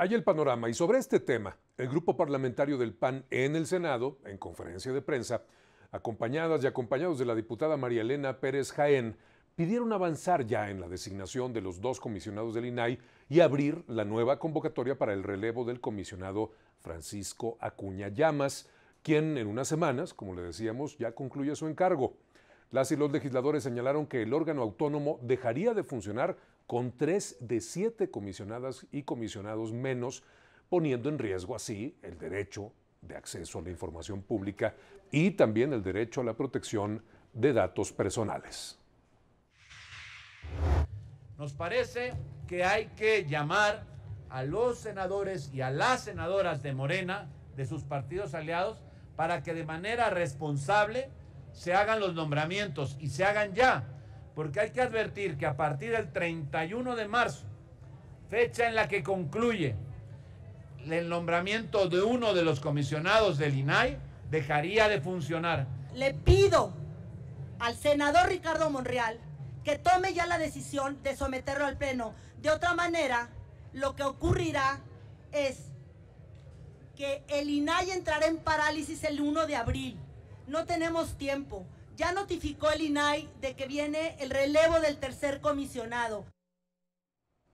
Hay el panorama y sobre este tema, el grupo parlamentario del PAN en el Senado, en conferencia de prensa, acompañadas y acompañados de la diputada María Elena Pérez Jaén, pidieron avanzar ya en la designación de los dos comisionados del INAI y abrir la nueva convocatoria para el relevo del comisionado Francisco Acuña Llamas, quien en unas semanas, como le decíamos, ya concluye su encargo. Las y los legisladores señalaron que el órgano autónomo dejaría de funcionar con tres de siete comisionadas y comisionados menos, poniendo en riesgo así el derecho de acceso a la información pública y también el derecho a la protección de datos personales. Nos parece que hay que llamar a los senadores y a las senadoras de Morena, de sus partidos aliados, para que de manera responsable se hagan los nombramientos y se hagan ya, porque hay que advertir que a partir del 31 de marzo, fecha en la que concluye el nombramiento de uno de los comisionados del INAI, dejaría de funcionar. Le pido al senador Ricardo Monreal que tome ya la decisión de someterlo al Pleno. De otra manera, lo que ocurrirá es que el INAI entrará en parálisis el 1 de abril no tenemos tiempo. Ya notificó el INAI de que viene el relevo del tercer comisionado.